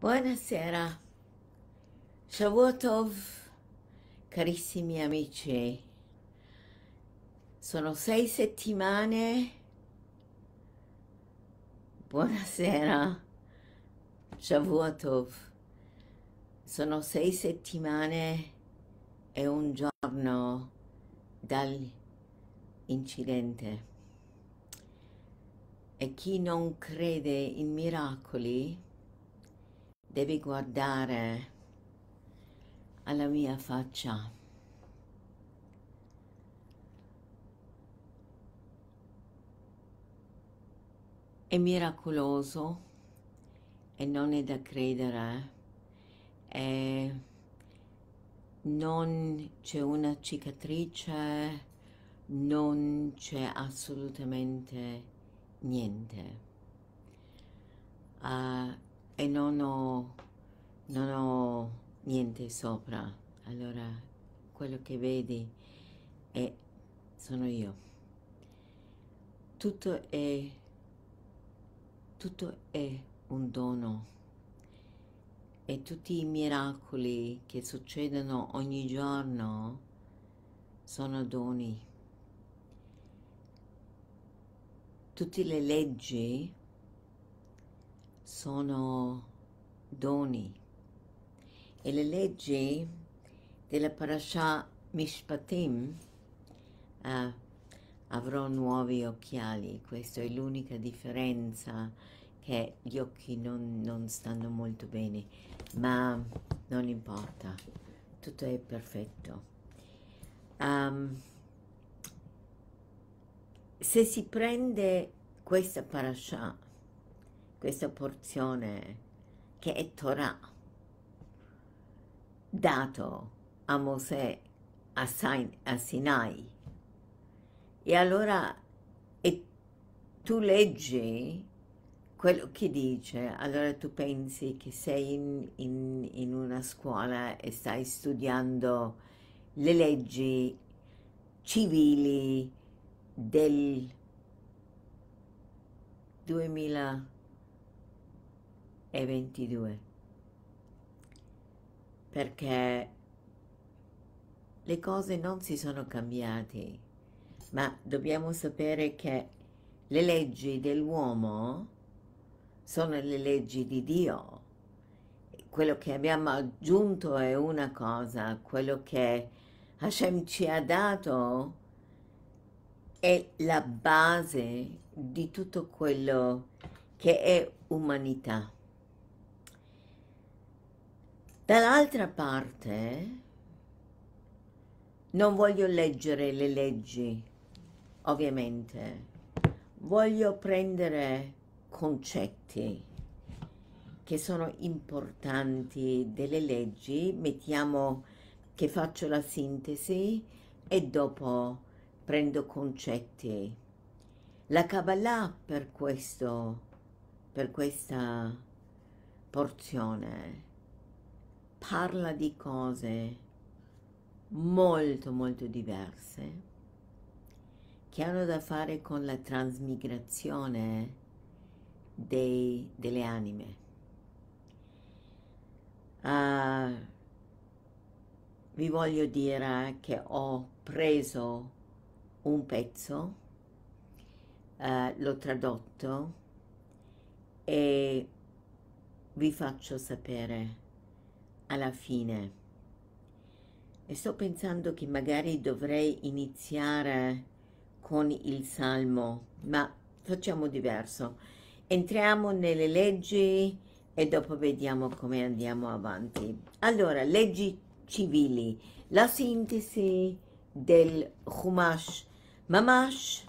Buonasera, Shavuotov, carissimi amici. Sono sei settimane. Buonasera, Shavuotov. Sono sei settimane e un giorno dall'incidente. E chi non crede in miracoli devi guardare alla mia faccia. È miracoloso e non è da credere. E non c'è una cicatrice, non c'è assolutamente niente. Uh, e non ho, non ho niente sopra allora quello che vedi è sono io tutto è tutto è un dono e tutti i miracoli che succedono ogni giorno sono doni tutte le leggi sono doni e le leggi della parasha Mishpatim eh, avrò nuovi occhiali, questa è l'unica differenza che gli occhi non, non stanno molto bene, ma non importa, tutto è perfetto. Um, se si prende questa parasha questa porzione che è Torah, dato a Mosè a, Sain, a Sinai. E allora e tu leggi quello che dice, allora tu pensi che sei in, in, in una scuola e stai studiando le leggi civili del 2000 e 22 perché le cose non si sono cambiate ma dobbiamo sapere che le leggi dell'uomo sono le leggi di Dio quello che abbiamo aggiunto è una cosa quello che Hashem ci ha dato è la base di tutto quello che è umanità Dall'altra parte non voglio leggere le leggi, ovviamente, voglio prendere concetti che sono importanti delle leggi, mettiamo che faccio la sintesi e dopo prendo concetti. La Kabbalah per questo, per questa porzione parla di cose molto molto diverse che hanno da fare con la trasmigrazione dei, delle anime. Uh, vi voglio dire che ho preso un pezzo, uh, l'ho tradotto e vi faccio sapere alla fine e sto pensando che magari dovrei iniziare con il salmo, ma facciamo diverso. Entriamo nelle leggi e dopo vediamo come andiamo avanti. Allora, leggi civili, la sintesi del Humash Mamash.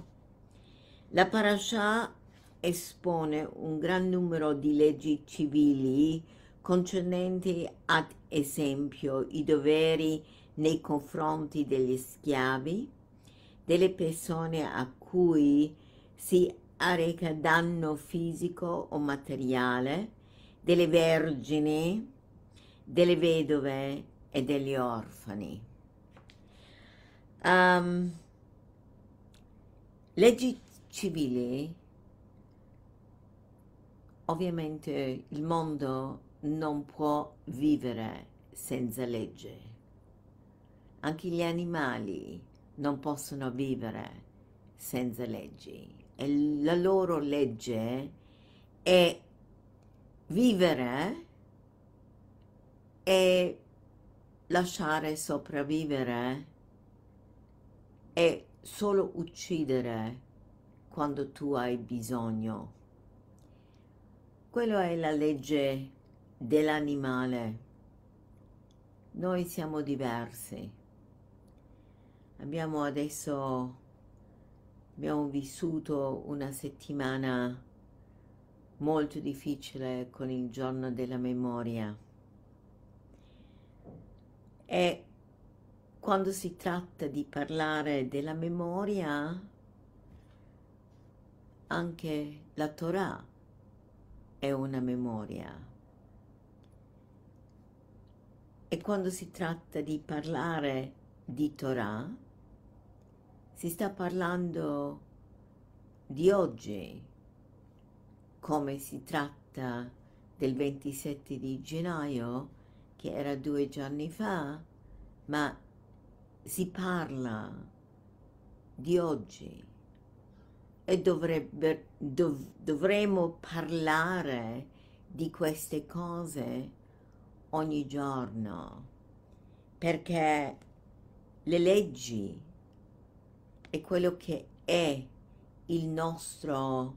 La parasha espone un gran numero di leggi civili concernenti ad esempio i doveri nei confronti degli schiavi, delle persone a cui si arreca danno fisico o materiale, delle vergini, delle vedove e degli orfani. Um, leggi civili, ovviamente il mondo non può vivere senza legge. Anche gli animali non possono vivere senza leggi. E la loro legge è vivere e lasciare sopravvivere e solo uccidere quando tu hai bisogno. Quella è la legge dell'animale. Noi siamo diversi. Abbiamo adesso abbiamo vissuto una settimana molto difficile con il giorno della memoria. E quando si tratta di parlare della memoria, anche la Torah è una memoria. E quando si tratta di parlare di Torah, si sta parlando di oggi, come si tratta del 27 di gennaio, che era due giorni fa, ma si parla di oggi e dovrebbe, dov, dovremmo parlare di queste cose ogni giorno, perché le leggi e quello che è il nostro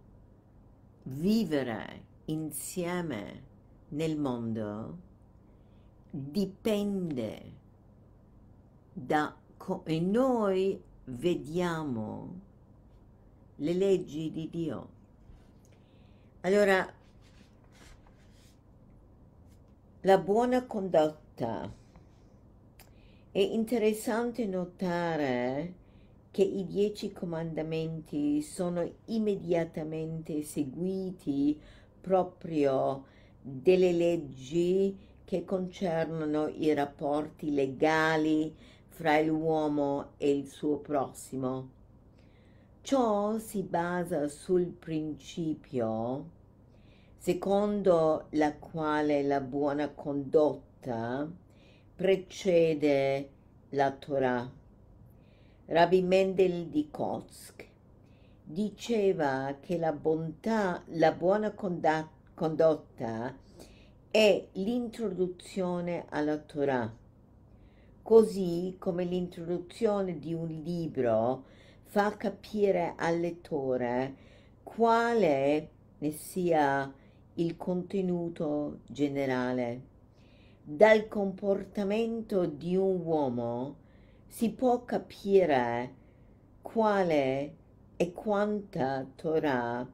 vivere insieme nel mondo dipende da come noi vediamo le leggi di Dio. Allora, la buona condotta. È interessante notare che i dieci comandamenti sono immediatamente seguiti proprio delle leggi che concernono i rapporti legali fra l'uomo e il suo prossimo. Ciò si basa sul principio secondo la quale la buona condotta precede la Torah. Rabbi Mendel di Kotsk diceva che la bontà, la buona condotta è l'introduzione alla Torah, così come l'introduzione di un libro fa capire al lettore quale ne sia la il contenuto generale. Dal comportamento di un uomo si può capire quale e quanta Torah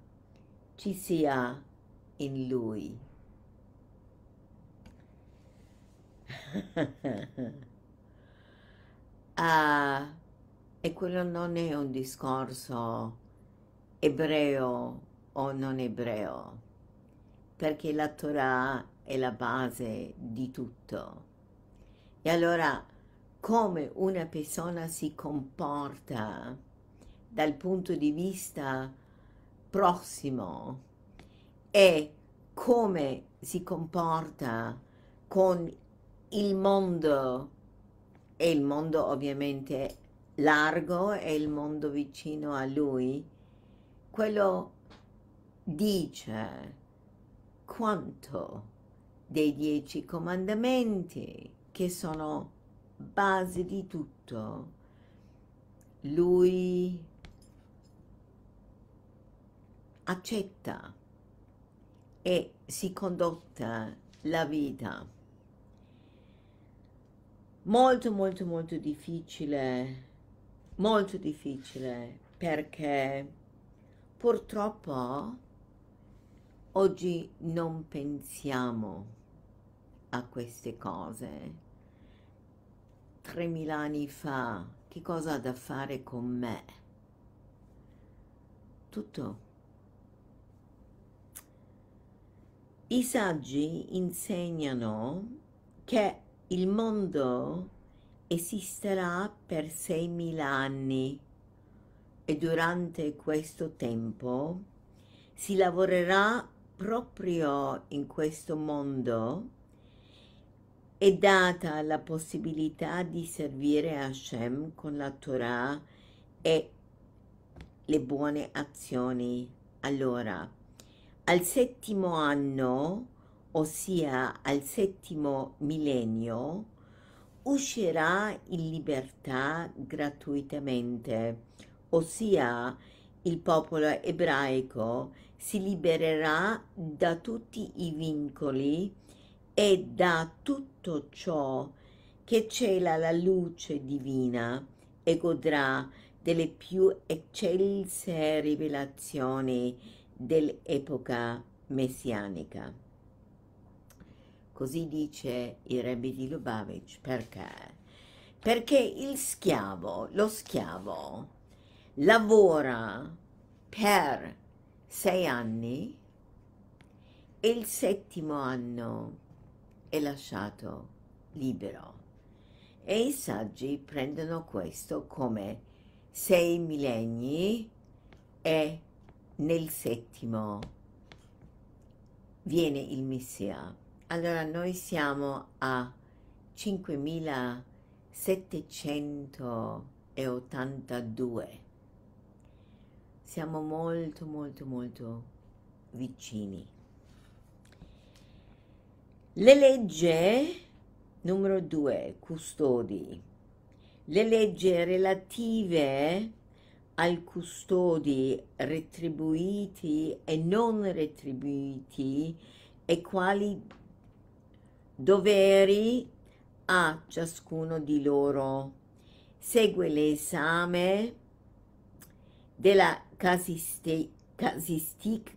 ci sia in lui. ah, e quello non è un discorso ebreo o non ebreo perché la Torah è la base di tutto. E allora come una persona si comporta dal punto di vista prossimo e come si comporta con il mondo e il mondo ovviamente largo e il mondo vicino a lui, quello dice quanto dei dieci comandamenti che sono base di tutto. Lui accetta e si condotta la vita. Molto, molto, molto difficile, molto difficile perché purtroppo Oggi non pensiamo a queste cose. 3.000 anni fa, che cosa ha da fare con me? Tutto. I saggi insegnano che il mondo esisterà per 6.000 anni e durante questo tempo si lavorerà proprio in questo mondo è data la possibilità di servire Hashem con la Torah e le buone azioni. Allora, al settimo anno, ossia al settimo millennio, uscirà in libertà gratuitamente, ossia il popolo ebraico si libererà da tutti i vincoli e da tutto ciò che cela la luce divina e godrà delle più eccelse rivelazioni dell'epoca messianica. Così dice il Rebbe di Lubavitch, perché? Perché il schiavo, lo schiavo, lavora per sei anni e il settimo anno è lasciato libero. E i saggi prendono questo come sei millenni e nel settimo viene il Messia. Allora noi siamo a 5782 siamo molto molto molto vicini. Le leggi numero due, custodi. Le leggi relative al custodi retribuiti e non retribuiti e quali doveri ha ciascuno di loro. Segue l'esame della casiste, casistic,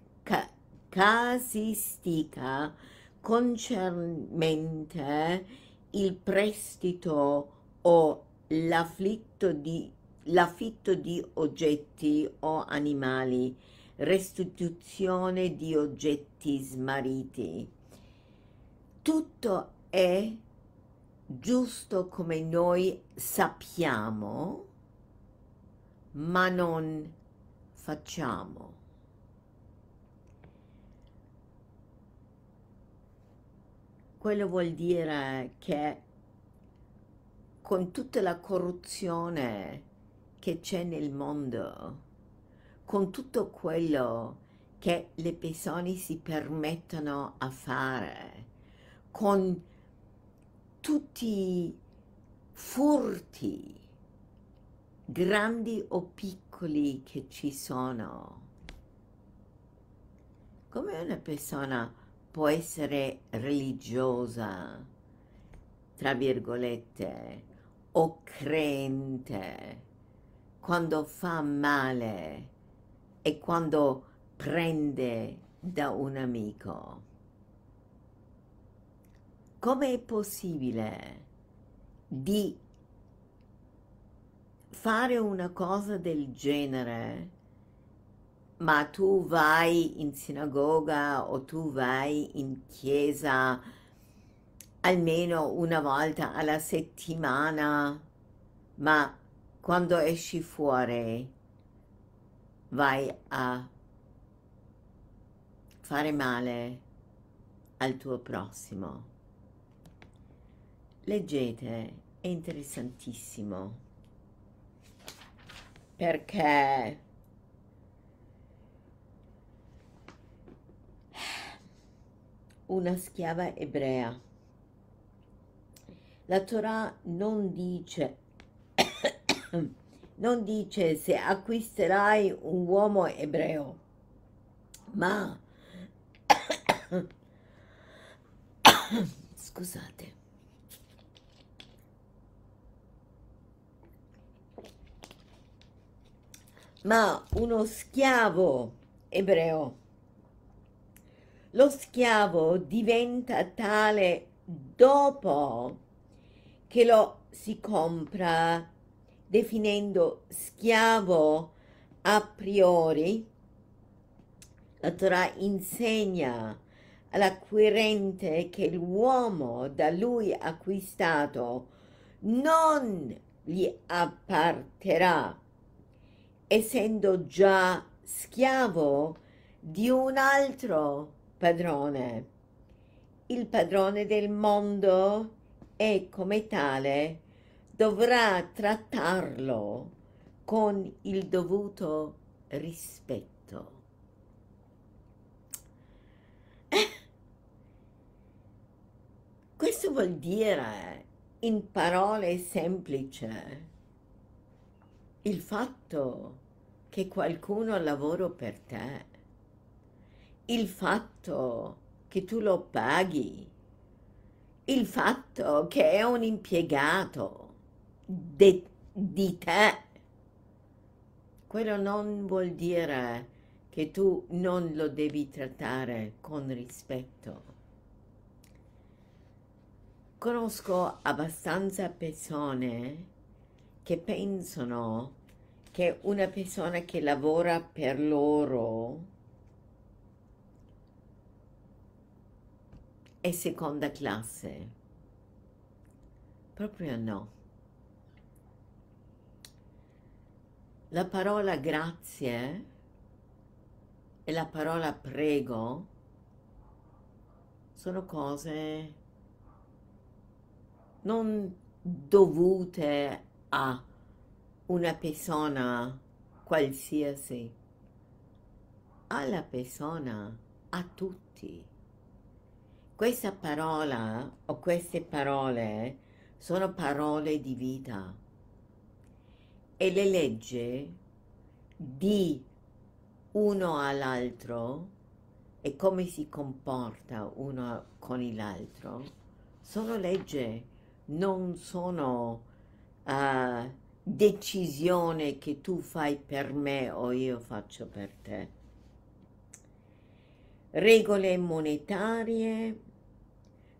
casistica concernente il prestito o l'affitto di, di oggetti o animali, restituzione di oggetti smariti. Tutto è giusto come noi sappiamo, ma non facciamo quello vuol dire che con tutta la corruzione che c'è nel mondo, con tutto quello che le persone si permettono a fare, con tutti i furti, grandi o piccoli, vincoli che ci sono. Come una persona può essere religiosa, tra virgolette, o creente, quando fa male e quando prende da un amico. Come è possibile di fare una cosa del genere, ma tu vai in sinagoga o tu vai in chiesa almeno una volta alla settimana, ma quando esci fuori vai a fare male al tuo prossimo. Leggete, è interessantissimo perché una schiava ebrea. La Torah non dice, non dice se acquisterai un uomo ebreo, ma scusate, ma uno schiavo ebreo. Lo schiavo diventa tale dopo che lo si compra definendo schiavo a priori. La Torah insegna all'acquirente che l'uomo da lui acquistato non gli apparterà essendo già schiavo di un altro padrone. Il padrone del mondo e come tale dovrà trattarlo con il dovuto rispetto. Questo vuol dire, in parole semplici, il fatto che qualcuno ha lavoro per te, il fatto che tu lo paghi, il fatto che è un impiegato de, di te, quello non vuol dire che tu non lo devi trattare con rispetto. Conosco abbastanza persone che pensano che una persona che lavora per loro è seconda classe. Proprio no. La parola grazie e la parola prego sono cose non dovute a una persona qualsiasi, alla persona, a tutti. Questa parola o queste parole sono parole di vita e le leggi di uno all'altro e come si comporta uno con l'altro sono leggi, non sono uh, decisione che tu fai per me o io faccio per te. Regole monetarie,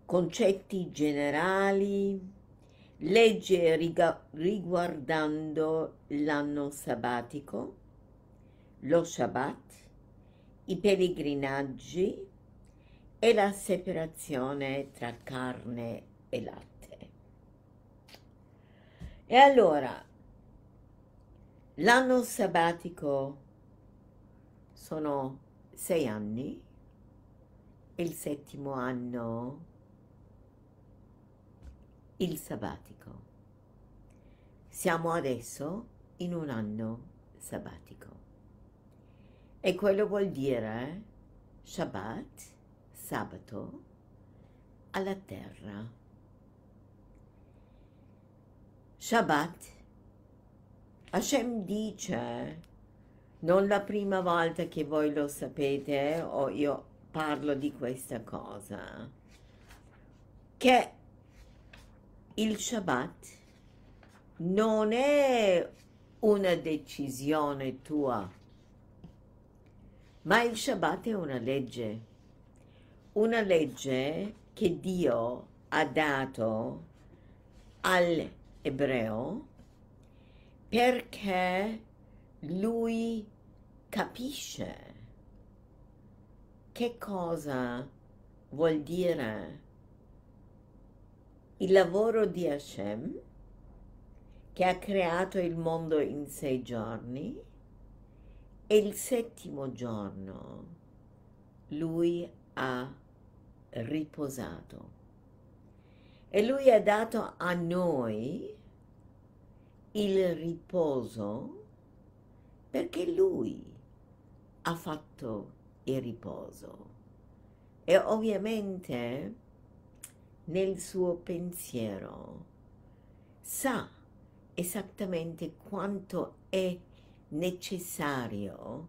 concetti generali, legge riguardando l'anno sabbatico, lo Shabbat, i pellegrinaggi e la separazione tra carne e latte. E allora, L'anno sabbatico sono sei anni, il settimo anno il sabbatico. Siamo adesso in un anno sabbatico. E quello vuol dire eh, Shabbat, sabato, alla terra. Shabbat Hashem dice, non la prima volta che voi lo sapete eh, o io parlo di questa cosa, che il Shabbat non è una decisione tua, ma il Shabbat è una legge, una legge che Dio ha dato all'ebreo perché lui capisce che cosa vuol dire il lavoro di Hashem che ha creato il mondo in sei giorni e il settimo giorno lui ha riposato e lui ha dato a noi il riposo perché lui ha fatto il riposo e ovviamente nel suo pensiero sa esattamente quanto è necessario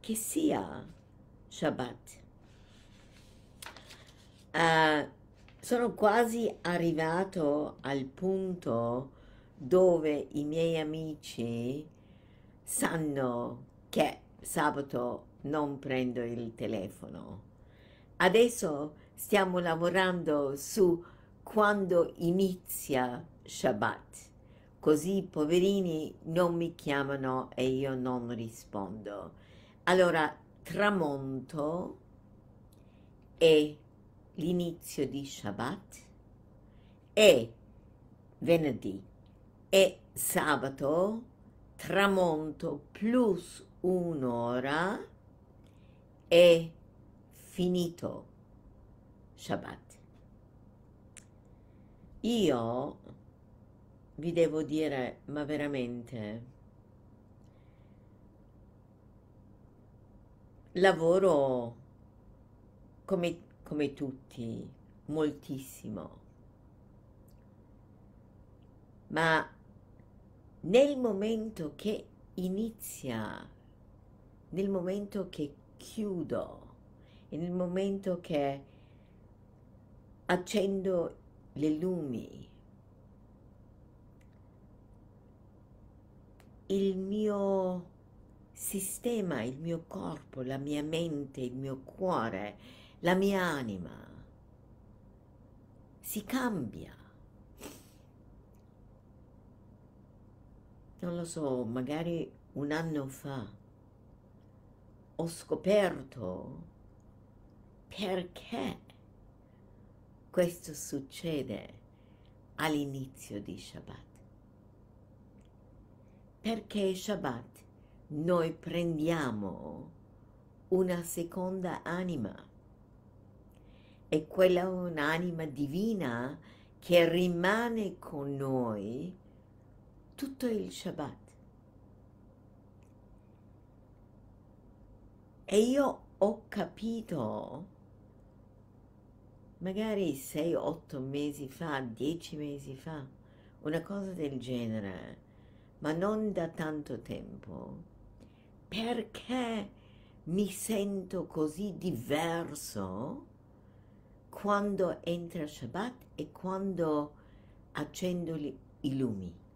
che sia Shabbat. Uh, sono quasi arrivato al punto dove i miei amici sanno che sabato non prendo il telefono. Adesso stiamo lavorando su quando inizia Shabbat, così i poverini non mi chiamano e io non rispondo. Allora, tramonto è l'inizio di Shabbat e venerdì e sabato tramonto plus un'ora e finito Shabbat. Io vi devo dire, ma veramente, lavoro come, come tutti, moltissimo, ma nel momento che inizia, nel momento che chiudo e nel momento che accendo le lumi, il mio sistema, il mio corpo, la mia mente, il mio cuore, la mia anima si cambia non lo so, magari un anno fa, ho scoperto perché questo succede all'inizio di Shabbat. Perché Shabbat noi prendiamo una seconda anima e quella è un'anima divina che rimane con noi tutto il Shabbat. E io ho capito, magari sei, otto mesi fa, dieci mesi fa, una cosa del genere, ma non da tanto tempo, perché mi sento così diverso quando entra Shabbat e quando accendo i lumi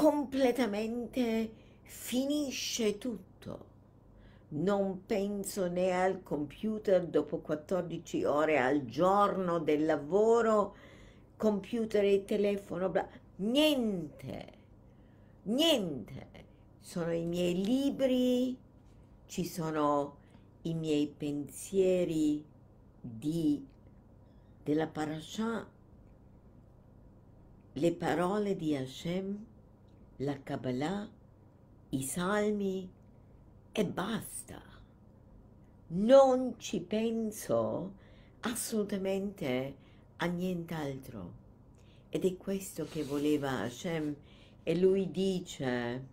completamente finisce tutto. Non penso né al computer dopo 14 ore al giorno del lavoro, computer e telefono, bla, niente, niente. Sono i miei libri, ci sono i miei pensieri di, della parasha, le parole di Hashem la Kabbalah, i salmi e basta. Non ci penso assolutamente a nient'altro. Ed è questo che voleva Hashem e lui dice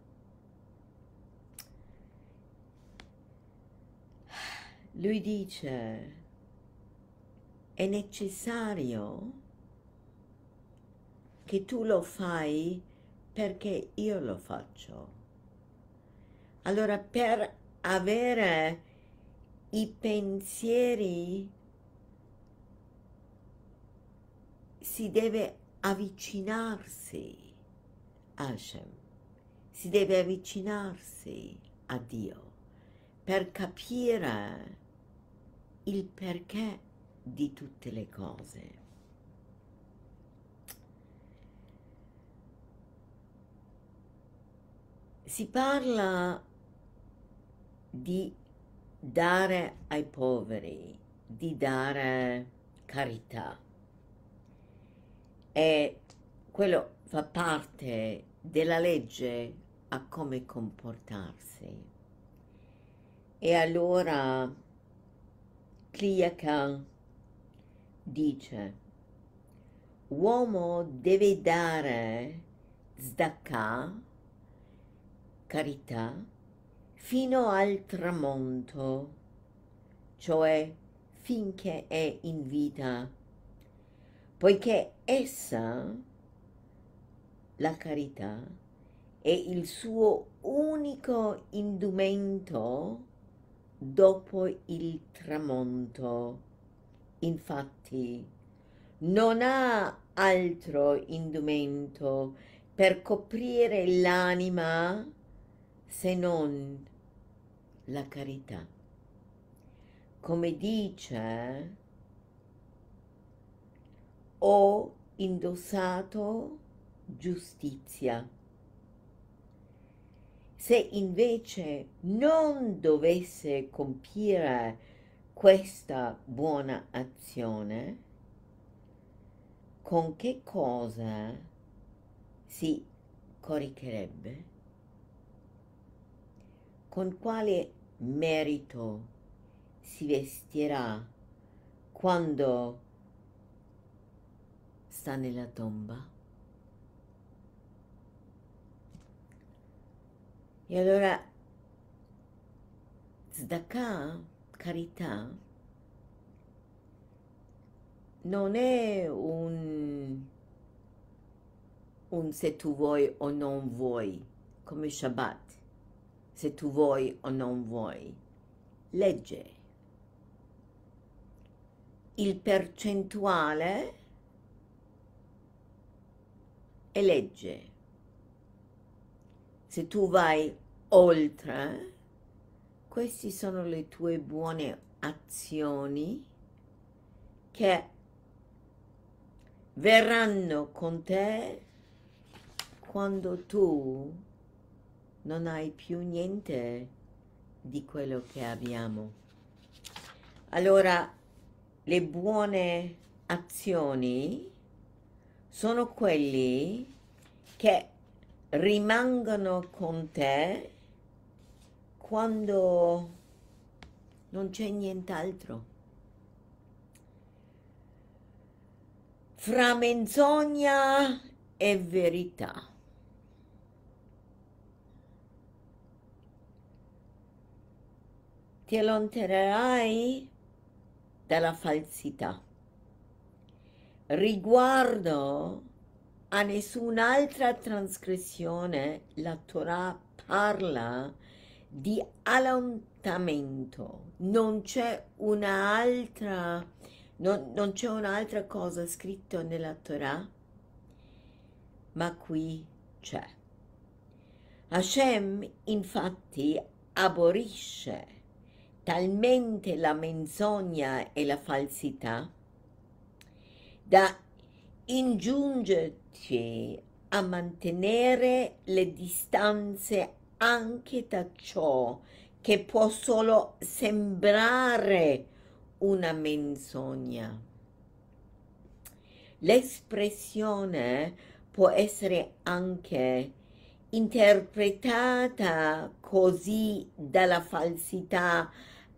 lui dice è necessario che tu lo fai perché io lo faccio. Allora, per avere i pensieri si deve avvicinarsi a Hashem, si deve avvicinarsi a Dio per capire il perché di tutte le cose. Si parla di dare ai poveri, di dare carità e quello fa parte della legge a come comportarsi. E allora Kliaka dice, uomo deve dare zdakà carità fino al tramonto, cioè finché è in vita, poiché essa, la carità, è il suo unico indumento dopo il tramonto. Infatti, non ha altro indumento per coprire l'anima se non la carità. Come dice, ho indossato giustizia. Se invece non dovesse compiere questa buona azione, con che cosa si coricherebbe? con quale merito si vestirà quando sta nella tomba? E allora, zdaka, carità, non è un, un se tu vuoi o non vuoi, come Shabbat se tu vuoi o non vuoi. Legge. Il percentuale è legge. Se tu vai oltre, queste sono le tue buone azioni che verranno con te quando tu non hai più niente di quello che abbiamo. Allora, le buone azioni sono quelli che rimangono con te quando non c'è nient'altro. Fra menzogna e verità. ti allontanerai dalla falsità. Riguardo a nessun'altra trasgressione, la Torah parla di allontanamento. Non c'è un'altra non, non c'è un'altra cosa scritta nella Torah, ma qui c'è. Hashem infatti aborisce talmente la menzogna e la falsità da ingiungerci a mantenere le distanze anche da ciò che può solo sembrare una menzogna. L'espressione può essere anche interpretata così dalla falsità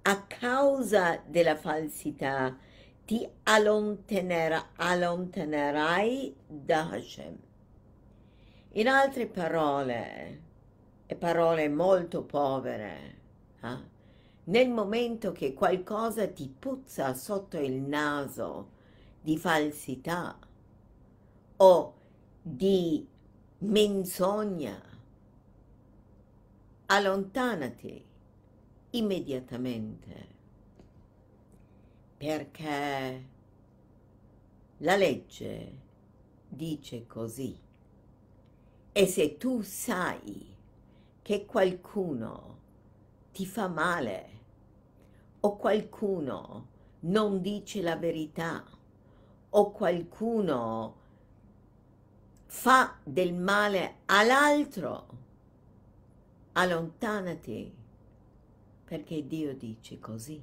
a causa della falsità ti allontaner allontanerai da Hashem. In altre parole, e parole molto povere, eh? nel momento che qualcosa ti puzza sotto il naso di falsità o di menzogna, allontanati immediatamente perché la legge dice così e se tu sai che qualcuno ti fa male o qualcuno non dice la verità o qualcuno fa del male all'altro, allontanati perché Dio dice così.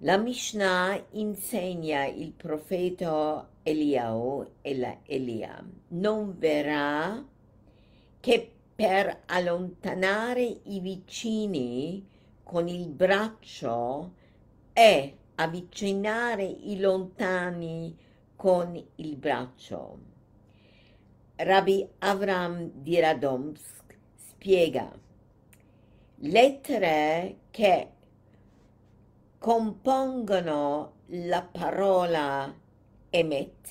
La Mishnah insegna il profeta Eliao e Elia non verrà che per allontanare i vicini con il braccio e avvicinare i lontani con il braccio. Rabbi Avram di Radomsk spiega lettere che compongono la parola emet,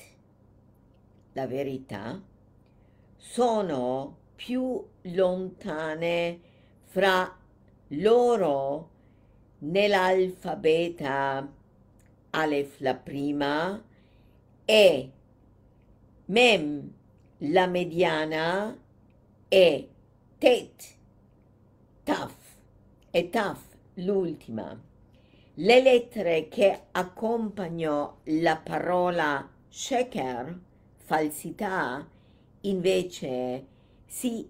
la verità, sono più lontane fra loro nell'alfabeta Aleph la prima e Mem la mediana e Tet Taf e Taf, l'ultima. Le lettere che accompagnano la parola sheker, falsità, invece si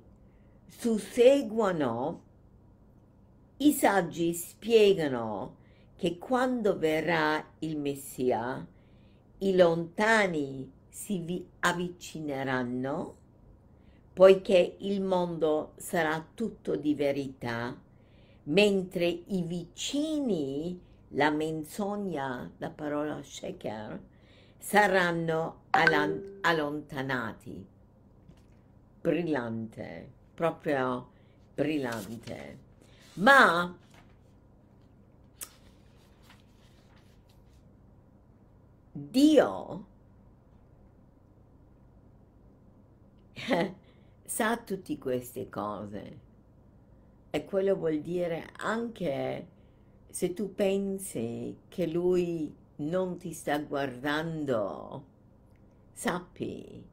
susseguono. I saggi spiegano che quando verrà il Messia, i lontani si avvicineranno, poiché il mondo sarà tutto di verità mentre i vicini, la menzogna, la parola shaker, saranno allontanati. Brillante, proprio brillante. Ma Dio sa tutte queste cose e quello vuol dire anche se tu pensi che lui non ti sta guardando, sappi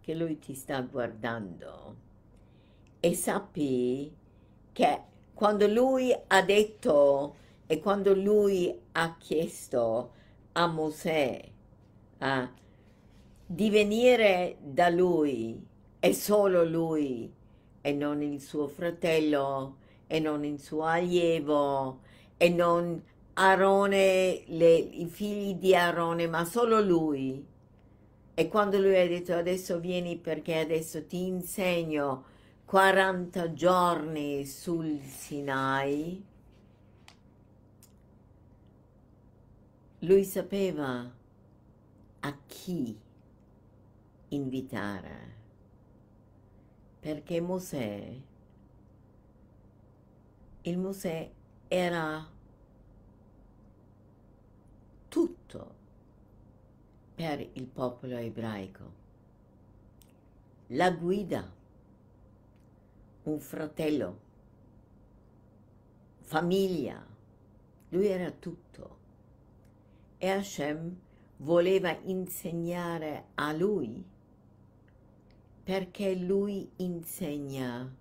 che lui ti sta guardando e sappi che quando lui ha detto e quando lui ha chiesto a Mosè eh, di venire da lui e solo lui e non il suo fratello e non in suo allievo e non Arone, le, i figli di Arone, ma solo lui. E quando lui ha detto adesso vieni perché adesso ti insegno 40 giorni sul Sinai, lui sapeva a chi invitare, perché Mosè il Mosè era tutto per il popolo ebraico. La guida, un fratello, famiglia, lui era tutto. E Hashem voleva insegnare a lui perché lui insegna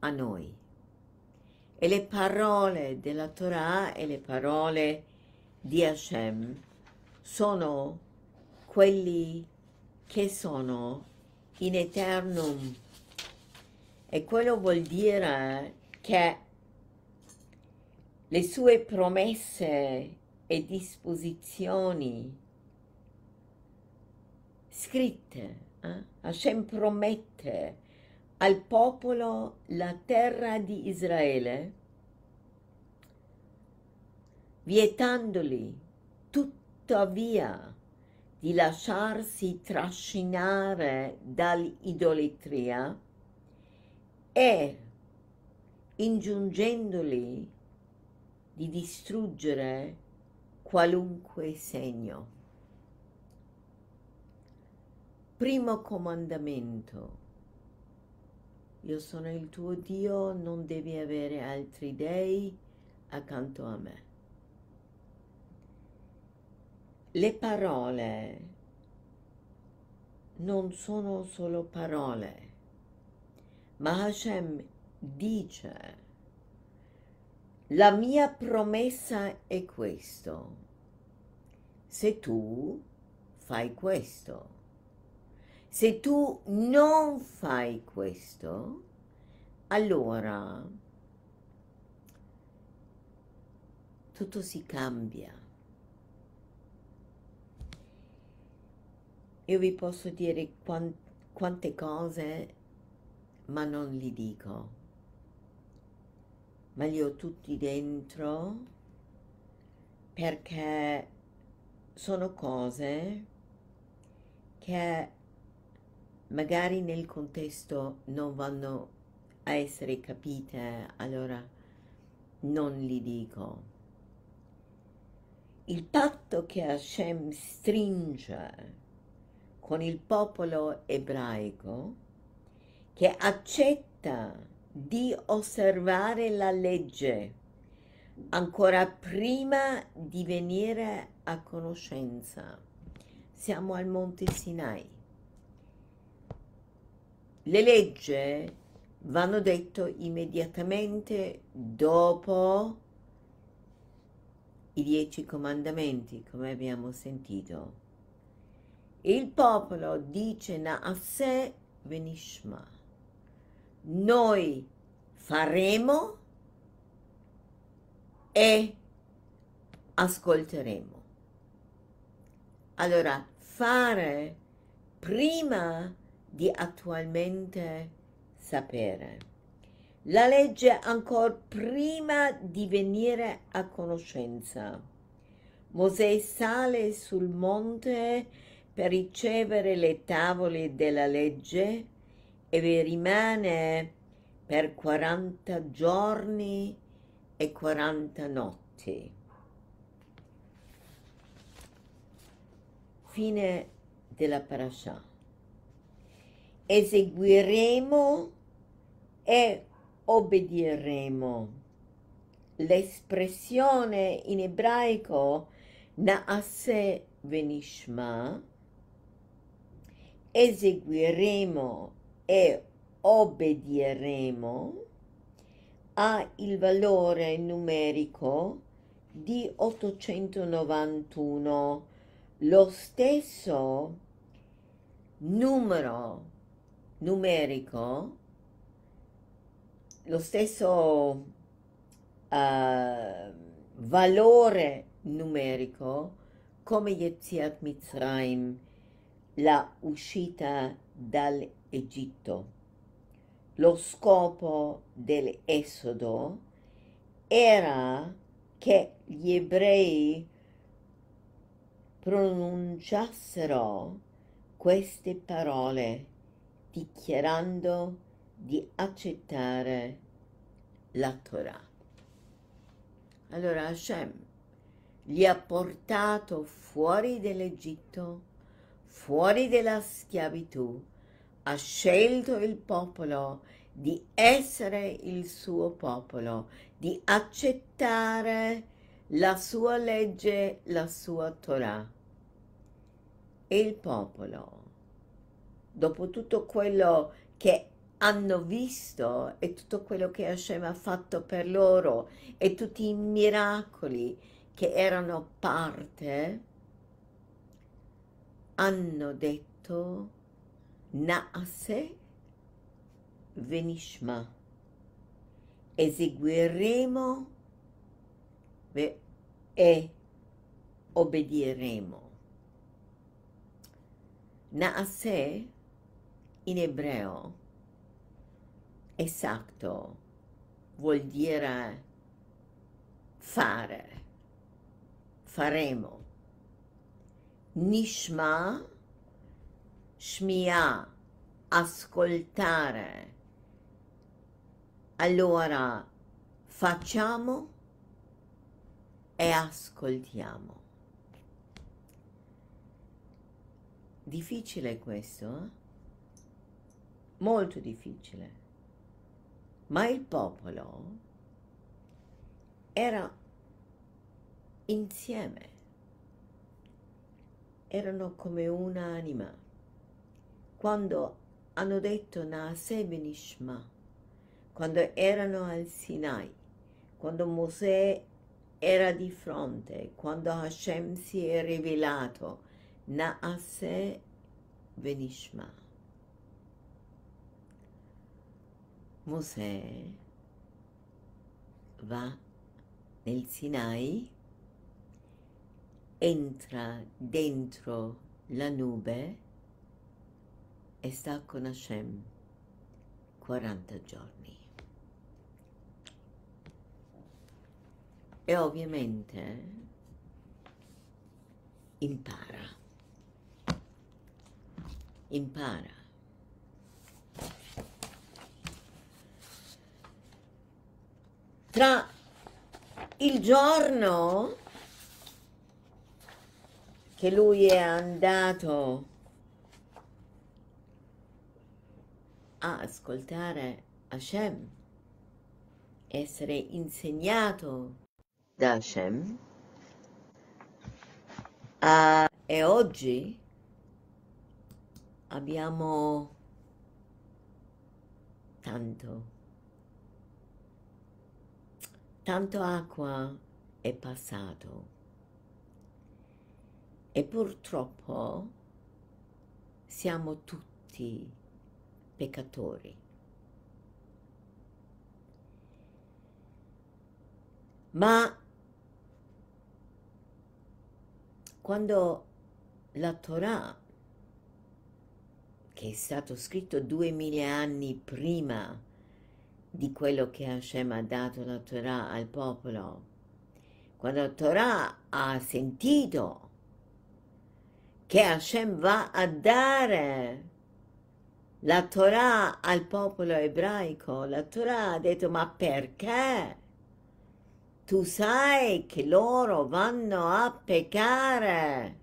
a noi e le parole della Torah e le parole di Hashem sono quelli che sono in eternum e quello vuol dire che le sue promesse e disposizioni scritte eh? Hashem promette al popolo la terra di Israele, vietandoli tuttavia di lasciarsi trascinare dall'idolatria e ingiungendoli di distruggere qualunque segno. Primo comandamento io sono il tuo Dio, non devi avere altri dei accanto a me. Le parole non sono solo parole, ma Hashem dice, la mia promessa è questo, se tu fai questo. Se tu non fai questo, allora tutto si cambia. Io vi posso dire quante cose, ma non li dico. Ma li ho tutti dentro perché sono cose che magari nel contesto non vanno a essere capite, allora non li dico. Il patto che Hashem stringe con il popolo ebraico, che accetta di osservare la legge ancora prima di venire a conoscenza. Siamo al Monte Sinai le leggi vanno dette immediatamente dopo i dieci comandamenti, come abbiamo sentito. Il popolo dice a sé venishma. Noi faremo e ascolteremo. Allora, fare prima di attualmente sapere. La legge ancora prima di venire a conoscenza. Mosè sale sul monte per ricevere le tavole della legge e vi rimane per 40 giorni e 40 notti. Fine della parasha eseguiremo e obbediremo. L'espressione in ebraico naase venishma, eseguiremo e obbediremo, ha il valore numerico di 891, lo stesso numero numerico, lo stesso uh, valore numerico come Yetziat Mitzrayim, la uscita dall'Egitto. Lo scopo dell'Esodo era che gli ebrei pronunciassero queste parole dichiarando di accettare la Torah. Allora Hashem li ha portato fuori dell'Egitto, fuori dalla schiavitù, ha scelto il popolo di essere il suo popolo, di accettare la sua legge, la sua Torah. E il popolo dopo tutto quello che hanno visto e tutto quello che Hashem ha fatto per loro e tutti i miracoli che erano parte, hanno detto Naase Venishma. Eseguiremo e obbediremo. Naase in ebreo esatto vuol dire fare, faremo. Nishma, shmia, ascoltare. Allora facciamo e ascoltiamo. Difficile questo, eh? molto difficile, ma il popolo era insieme, erano come un'anima. Quando hanno detto Naase quando erano al Sinai, quando Mosè era di fronte, quando Hashem si è rivelato, Naase Benishma. Mosè va nel Sinai, entra dentro la nube e sta con Hashem 40 giorni. E ovviamente impara, impara tra il giorno che lui è andato a ascoltare Hashem, essere insegnato da Hashem, a, e oggi abbiamo tanto Tanto acqua è passato e purtroppo siamo tutti peccatori. Ma quando la Torah, che è stato scritto duemila anni prima di quello che Hashem ha dato la Torah al popolo. Quando la Torah ha sentito che Hashem va a dare la Torah al popolo ebraico, la Torah ha detto ma perché? Tu sai che loro vanno a peccare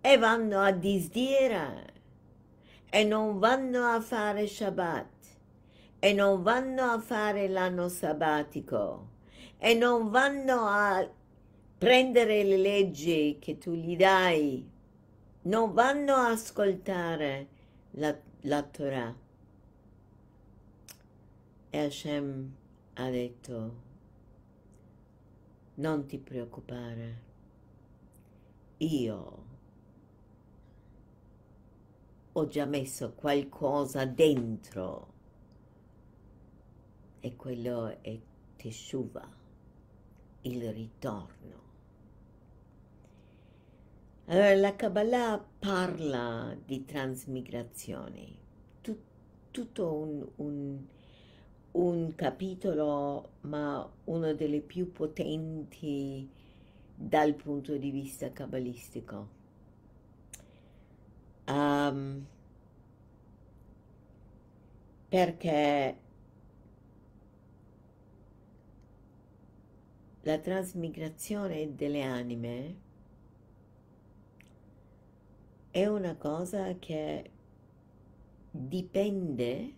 e vanno a disdire e non vanno a fare Shabbat e non vanno a fare l'anno sabbatico e non vanno a prendere le leggi che tu gli dai, non vanno a ascoltare la, la Torah. E Hashem ha detto, non ti preoccupare, io ho già messo qualcosa dentro. E quello è Teshuva, il ritorno. Allora, la Kabbalah parla di transmigrazione, Tut tutto un, un, un, capitolo, ma uno delle più potenti dal punto di vista cabalistico um, perché la trasmigrazione delle anime è una cosa che dipende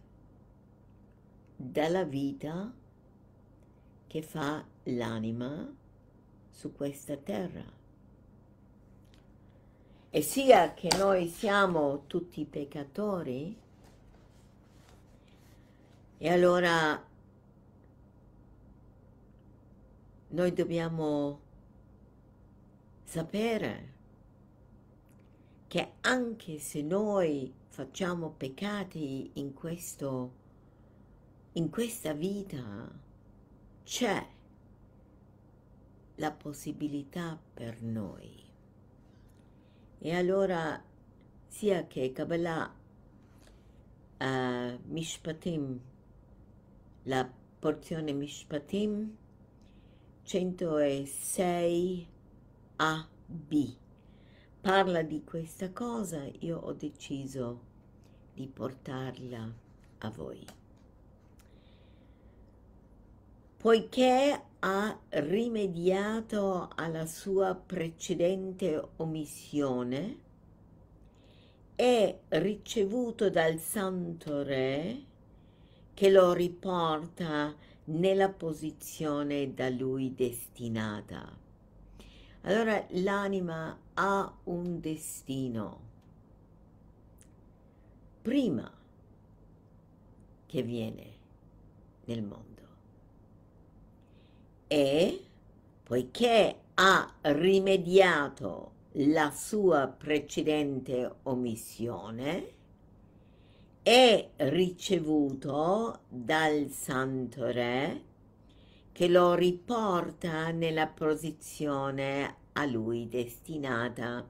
dalla vita che fa l'anima su questa terra e sia che noi siamo tutti peccatori, e allora noi dobbiamo sapere che anche se noi facciamo peccati in, questo, in questa vita, c'è la possibilità per noi e allora sia che Kabbalah, uh, Mishpatim, la porzione Mishpatim 106 AB parla di questa cosa, io ho deciso di portarla a voi. Poiché ha rimediato alla sua precedente omissione e ricevuto dal Santo Re che lo riporta nella posizione da lui destinata. Allora l'anima ha un destino. Prima che viene nel mondo e, poiché ha rimediato la sua precedente omissione, è ricevuto dal Santo Re che lo riporta nella posizione a lui destinata.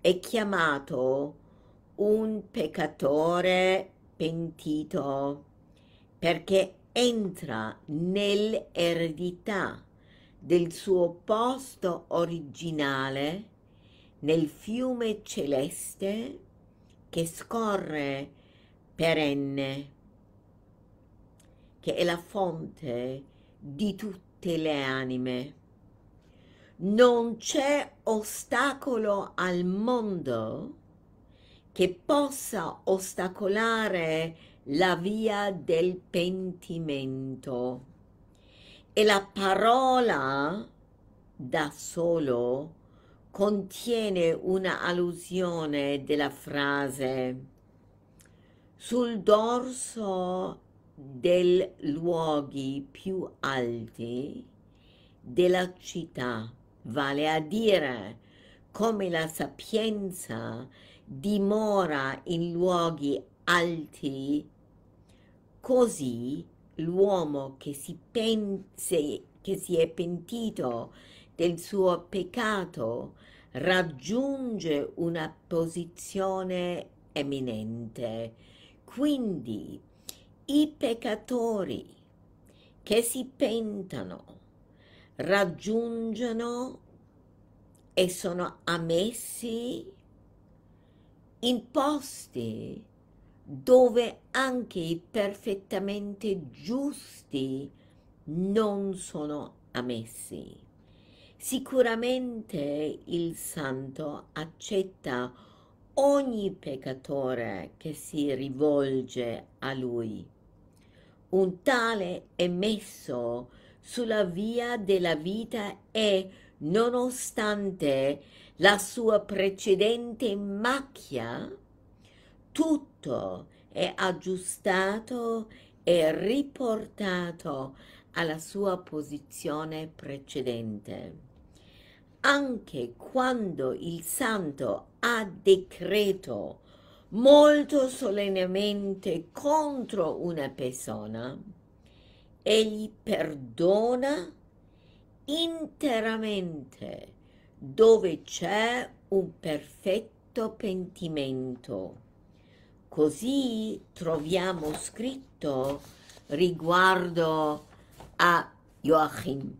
È chiamato un peccatore pentito perché entra nell'eredità del suo posto originale nel fiume celeste che scorre perenne, che è la fonte di tutte le anime. Non c'è ostacolo al mondo che possa ostacolare la via del pentimento e la parola da solo contiene una allusione della frase sul dorso dei luoghi più alti della città, vale a dire come la sapienza dimora in luoghi alti Così l'uomo che si, pense, che si è pentito del suo peccato raggiunge una posizione eminente. Quindi i peccatori che si pentano raggiungono e sono ammessi in posti dove anche i perfettamente giusti non sono ammessi. Sicuramente il santo accetta ogni peccatore che si rivolge a lui. Un tale è messo sulla via della vita e, nonostante la sua precedente macchia, tutto è aggiustato e riportato alla sua posizione precedente. Anche quando il santo ha decreto molto solennemente contro una persona, egli perdona interamente dove c'è un perfetto pentimento Così troviamo scritto riguardo a Joachim.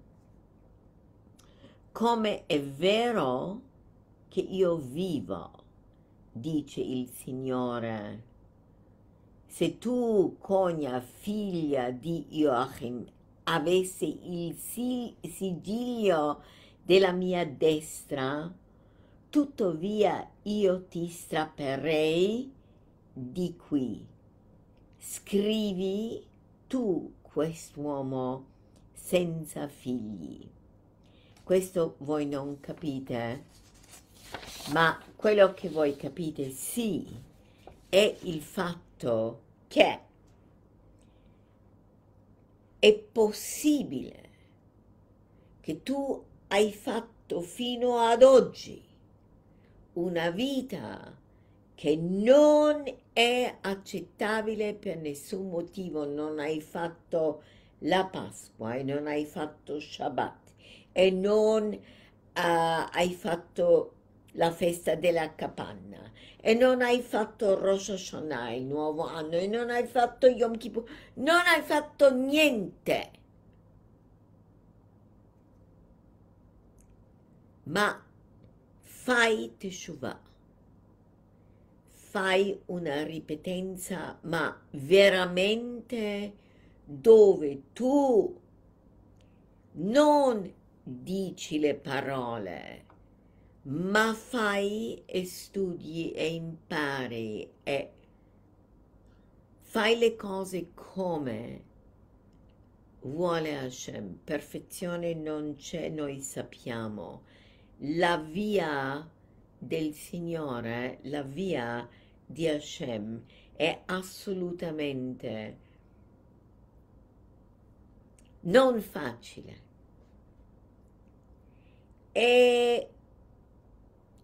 Come è vero che io vivo, dice il Signore, se tu, cogna figlia di Joachim, avessi il sigillo della mia destra, tuttavia io ti strapperei di qui. Scrivi tu quest'uomo senza figli. Questo voi non capite, ma quello che voi capite sì è il fatto che è possibile che tu hai fatto fino ad oggi una vita che non è accettabile per nessun motivo, non hai fatto la Pasqua e non hai fatto Shabbat e non uh, hai fatto la festa della capanna e non hai fatto Rosh Hashanah, il nuovo anno, e non hai fatto Yom Kippur, non hai fatto niente. Ma fai Teshuvah fai una ripetenza, ma veramente dove tu non dici le parole, ma fai e studi e impari e fai le cose come vuole Hashem. Perfezione non c'è, noi sappiamo. La via del Signore, la via di Hashem è assolutamente non facile. E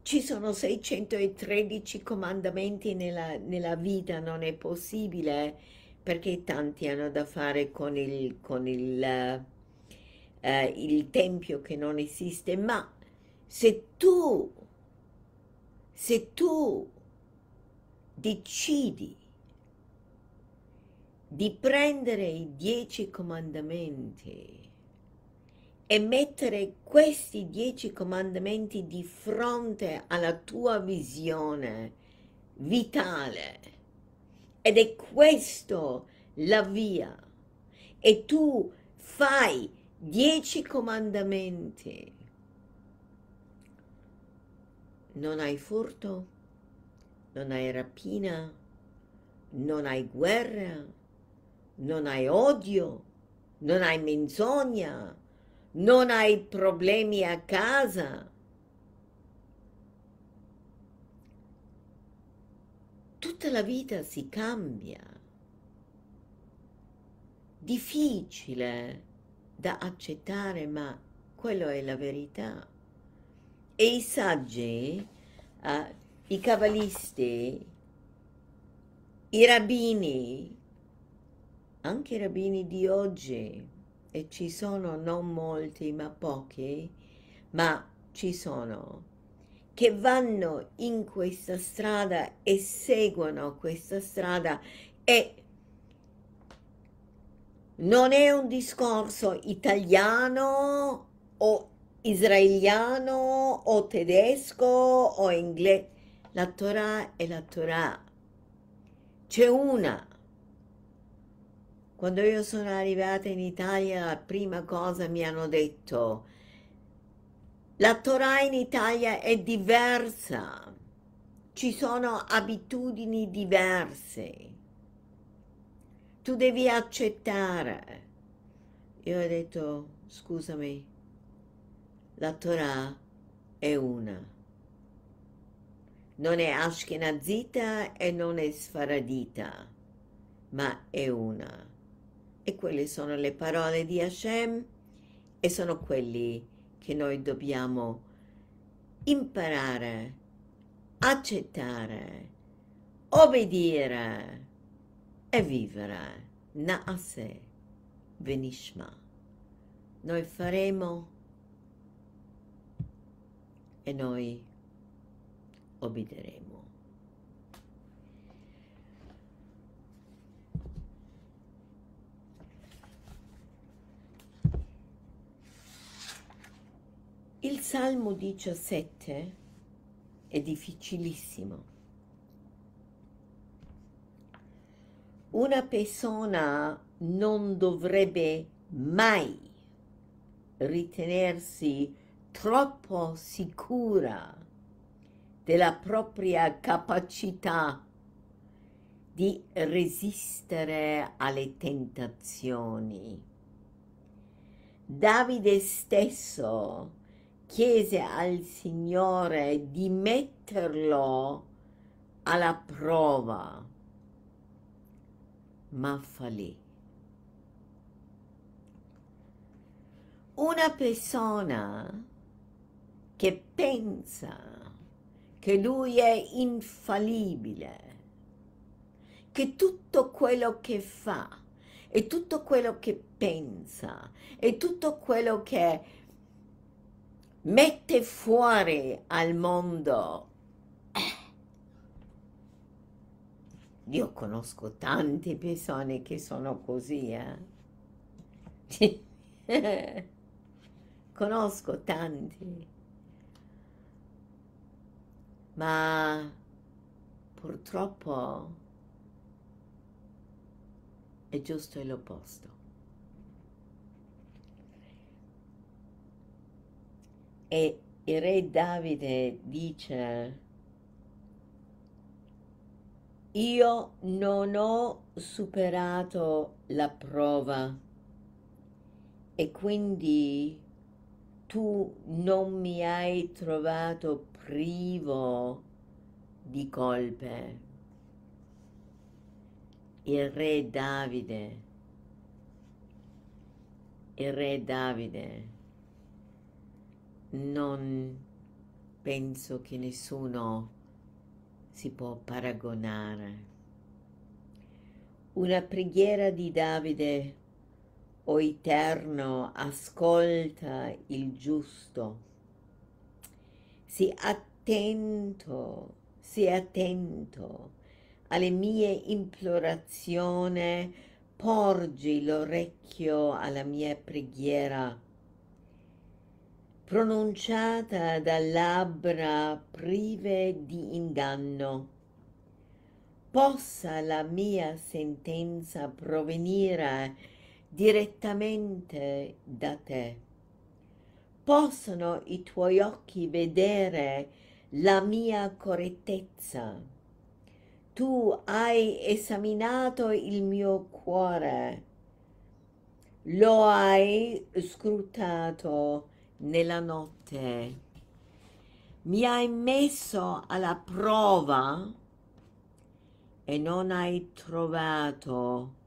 ci sono 613 comandamenti nella, nella vita, non è possibile perché tanti hanno da fare con il, con il, eh, il tempio che non esiste, ma se tu, se tu decidi di prendere i dieci comandamenti e mettere questi dieci comandamenti di fronte alla tua visione vitale. Ed è questo la via. E tu fai dieci comandamenti. Non hai furto? non hai rapina, non hai guerra, non hai odio, non hai menzogna, non hai problemi a casa. Tutta la vita si cambia. Difficile da accettare, ma quella è la verità. E i saggi eh, i cabalisti, i rabbini, anche i rabbini di oggi, e ci sono non molti ma pochi, ma ci sono, che vanno in questa strada e seguono questa strada e non è un discorso italiano o israeliano o tedesco o inglese, la Torah è la Torah. C'è una. Quando io sono arrivata in Italia, la prima cosa mi hanno detto la Torah in Italia è diversa. Ci sono abitudini diverse. Tu devi accettare. Io ho detto, scusami, la Torah è una non è ashkenazita e non è sfaradita, ma è una. E quelle sono le parole di Hashem e sono quelli che noi dobbiamo imparare, accettare, obbedire e vivere. Naase venishma. Noi faremo e noi obbediremo. Il Salmo 17 è difficilissimo. Una persona non dovrebbe mai ritenersi troppo sicura della propria capacità di resistere alle tentazioni. Davide stesso chiese al Signore di metterlo alla prova, ma fallì. Una persona che pensa che lui è infallibile, che tutto quello che fa e tutto quello che pensa e tutto quello che mette fuori al mondo. Io conosco tante persone che sono così, eh? conosco tanti ma purtroppo è giusto e l'opposto. E il re Davide dice, io non ho superato la prova e quindi tu non mi hai trovato privo di colpe. Il re Davide, il re Davide, non penso che nessuno si può paragonare. Una preghiera di Davide o Eterno, ascolta il giusto. Sii attento, sii attento alle mie implorazioni, porgi l'orecchio alla mia preghiera, pronunciata da labbra prive di inganno. Possa la mia sentenza provenire direttamente da te. Possono i tuoi occhi vedere la mia correttezza. Tu hai esaminato il mio cuore, lo hai scrutato nella notte, mi hai messo alla prova e non hai trovato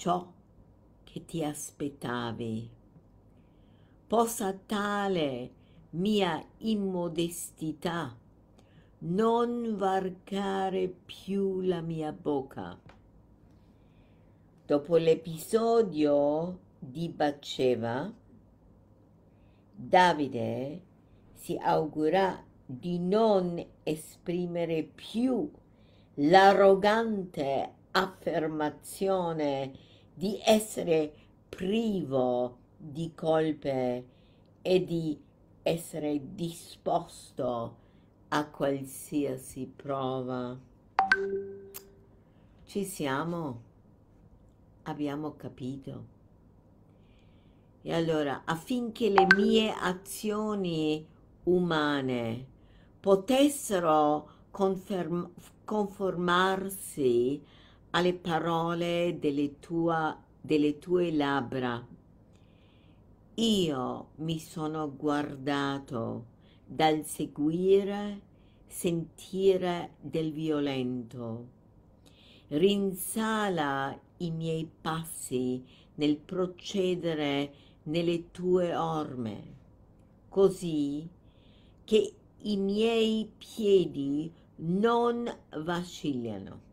ciò che ti aspettavi. Possa tale mia immodestità non varcare più la mia bocca. Dopo l'episodio di Baceva, Davide si augura di non esprimere più l'arrogante affermazione di essere privo di colpe e di essere disposto a qualsiasi prova. Ci siamo, abbiamo capito. E allora, affinché le mie azioni umane potessero conformarsi alle parole delle, tua, delle tue labbra. Io mi sono guardato dal seguire, sentire del violento. Rinsala i miei passi nel procedere nelle tue orme, così che i miei piedi non vacillano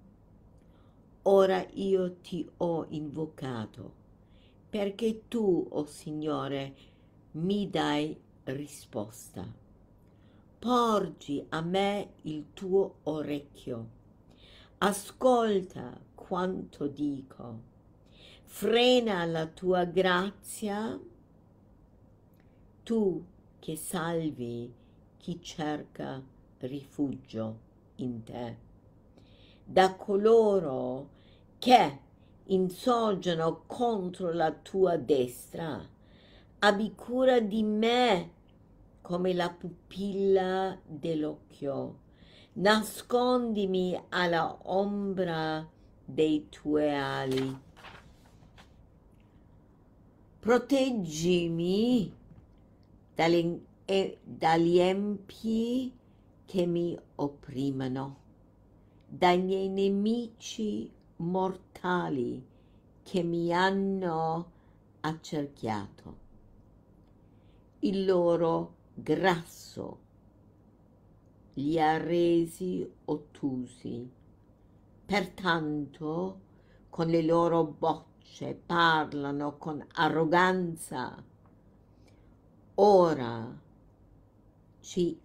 ora io ti ho invocato, perché tu, o oh Signore, mi dai risposta. Porgi a me il tuo orecchio, ascolta quanto dico, frena la tua grazia, tu che salvi chi cerca rifugio in te. Da coloro che insorgono contro la tua destra. Abbi cura di me come la pupilla dell'occhio. Nascondimi alla ombra dei tuoi ali. Proteggimi dagli, eh, dagli empi che mi opprimono, dai miei nemici mortali che mi hanno accerchiato. Il loro grasso li ha resi ottusi, pertanto con le loro bocce parlano con arroganza. Ora ci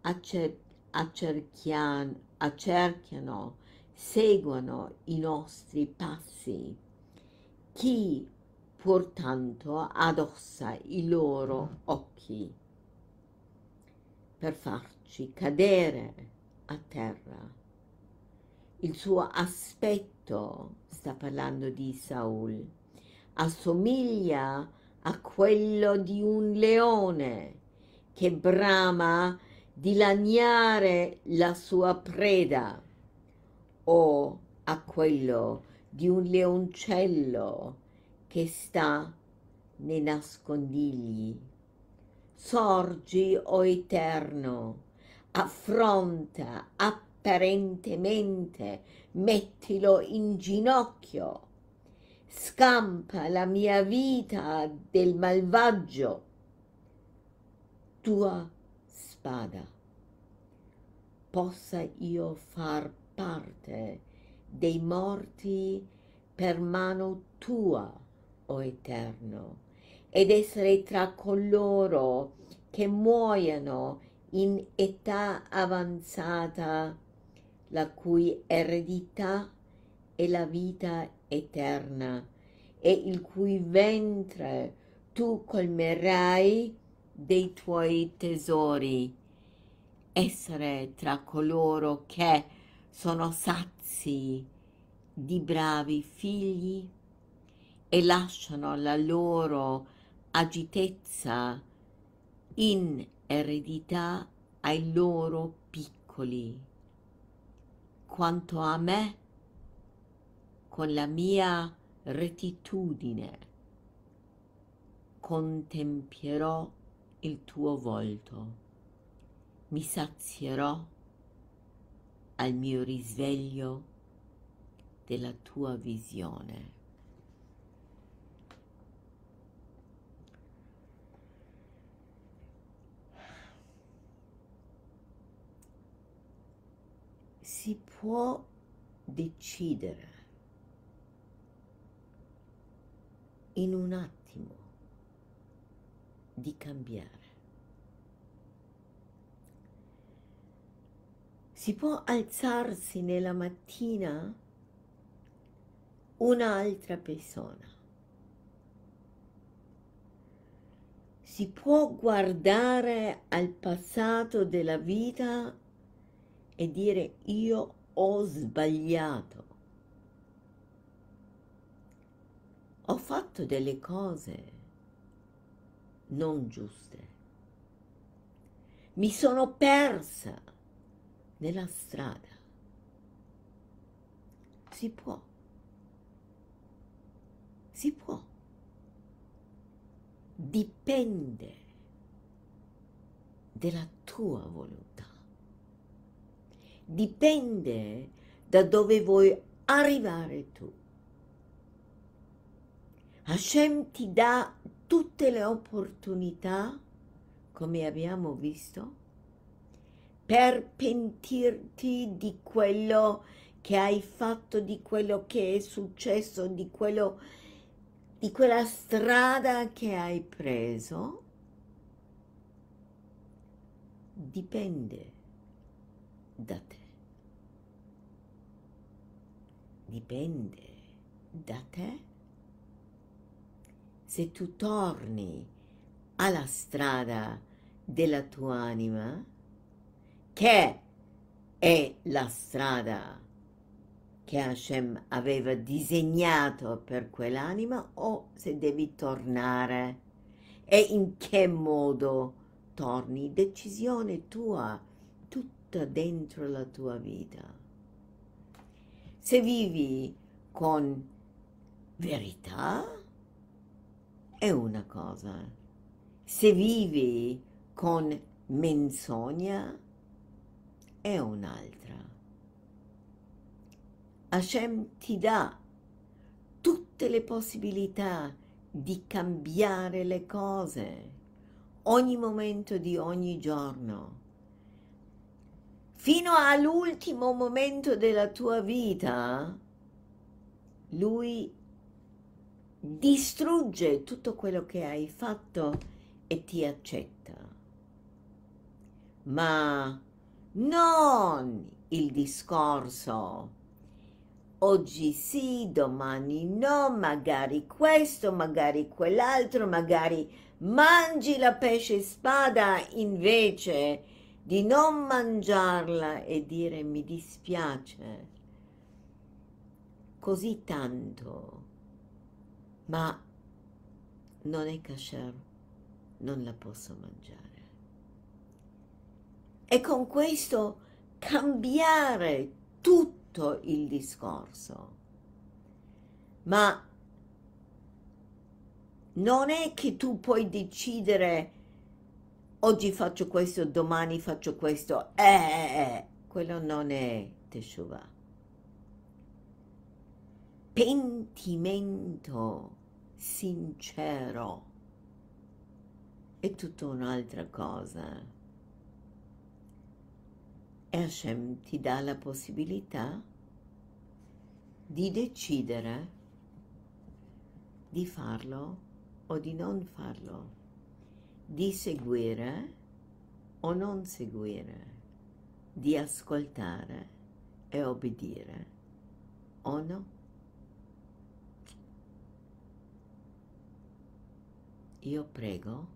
accer accerchiano, accerchiano seguono i nostri passi. Chi portanto addossa i loro occhi per farci cadere a terra. Il suo aspetto, sta parlando di Saul, assomiglia a quello di un leone che brama di lagnare la sua preda o a quello di un leoncello che sta nei nascondigli. Sorgi, o oh Eterno, affronta apparentemente, mettilo in ginocchio. Scampa la mia vita del malvagio. Tua spada. Possa io far parte dei morti per mano tua, o oh Eterno, ed essere tra coloro che muoiono in età avanzata, la cui eredità è la vita eterna e il cui ventre tu colmerai dei tuoi tesori. Essere tra coloro che sono sazi di bravi figli e lasciano la loro agitezza in eredità ai loro piccoli. Quanto a me, con la mia rettitudine, contempierò il tuo volto, mi sazierò al mio risveglio della tua visione. Si può decidere in un attimo di cambiare. si può alzarsi nella mattina un'altra persona. Si può guardare al passato della vita e dire io ho sbagliato. Ho fatto delle cose non giuste. Mi sono persa nella strada. Si può. Si può. Dipende dalla tua volontà. Dipende da dove vuoi arrivare tu. Hashem ti dà tutte le opportunità, come abbiamo visto, per pentirti di quello che hai fatto, di quello che è successo, di, quello, di quella strada che hai preso, dipende da te. Dipende da te se tu torni alla strada della tua anima che è la strada che Hashem aveva disegnato per quell'anima o se devi tornare e in che modo torni, decisione tua, tutta dentro la tua vita. Se vivi con verità è una cosa, se vivi con menzogna è un'altra. Hashem ti dà tutte le possibilità di cambiare le cose, ogni momento di ogni giorno, fino all'ultimo momento della tua vita, lui distrugge tutto quello che hai fatto e ti accetta. Ma non il discorso. Oggi sì, domani no, magari questo, magari quell'altro, magari mangi la pesce spada invece di non mangiarla e dire mi dispiace così tanto, ma non è kasher, non la posso mangiare e con questo cambiare tutto il discorso. Ma non è che tu puoi decidere oggi faccio questo, domani faccio questo, eh, eh, eh, eh quello non è Teshuvah. Pentimento sincero è tutta un'altra cosa e Hashem ti dà la possibilità di decidere di farlo o di non farlo, di seguire o non seguire, di ascoltare e obbedire o no. Io prego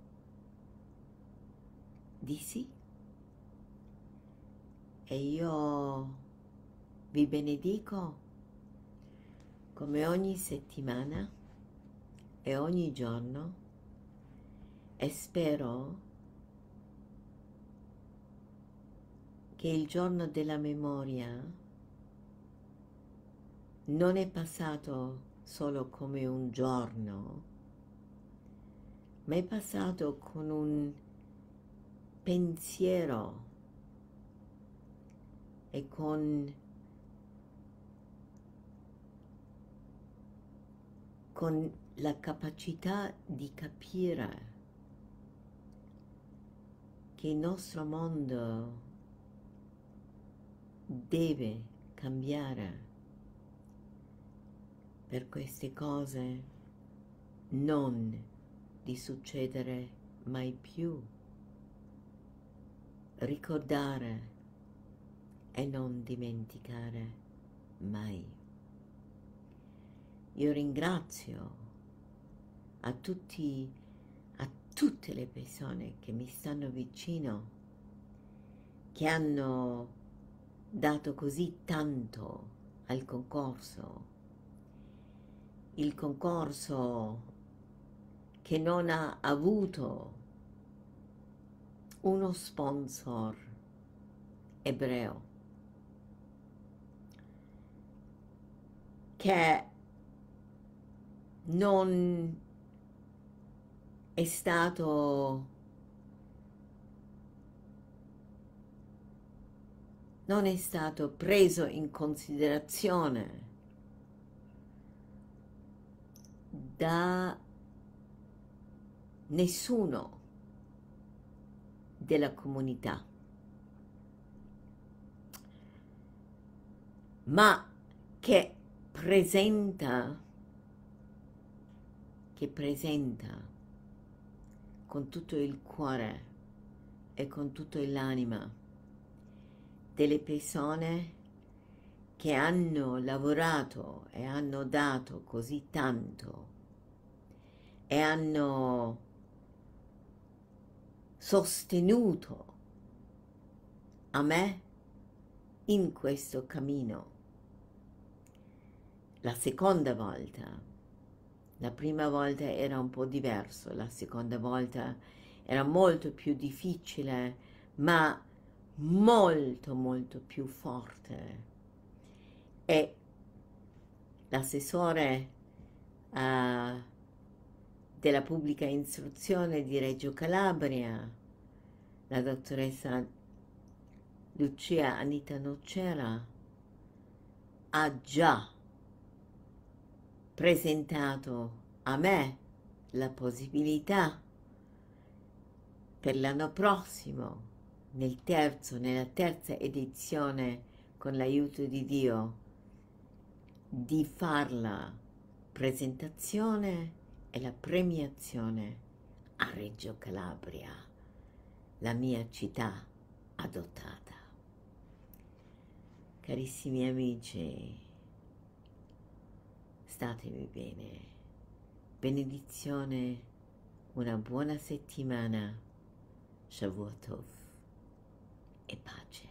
di sì e io vi benedico come ogni settimana e ogni giorno e spero che il giorno della memoria non è passato solo come un giorno, ma è passato con un pensiero e con, con la capacità di capire che il nostro mondo deve cambiare per queste cose non di succedere mai più. Ricordare e non dimenticare mai. Io ringrazio a, tutti, a tutte le persone che mi stanno vicino, che hanno dato così tanto al concorso, il concorso che non ha avuto uno sponsor ebreo che non è stato non è stato preso in considerazione da nessuno della comunità. Ma che presenta, che presenta con tutto il cuore e con tutto l'anima delle persone che hanno lavorato e hanno dato così tanto e hanno sostenuto a me in questo cammino la seconda volta. La prima volta era un po' diverso, la seconda volta era molto più difficile, ma molto molto più forte. E l'assessore uh, della pubblica istruzione di Reggio Calabria, la dottoressa Lucia Anita Nocera, ha già presentato a me la possibilità per l'anno prossimo, nel terzo, nella terza edizione, con l'aiuto di Dio, di far la presentazione e la premiazione a Reggio Calabria, la mia città adottata. Carissimi amici, Statevi bene. Benedizione, una buona settimana. Shavuot e pace.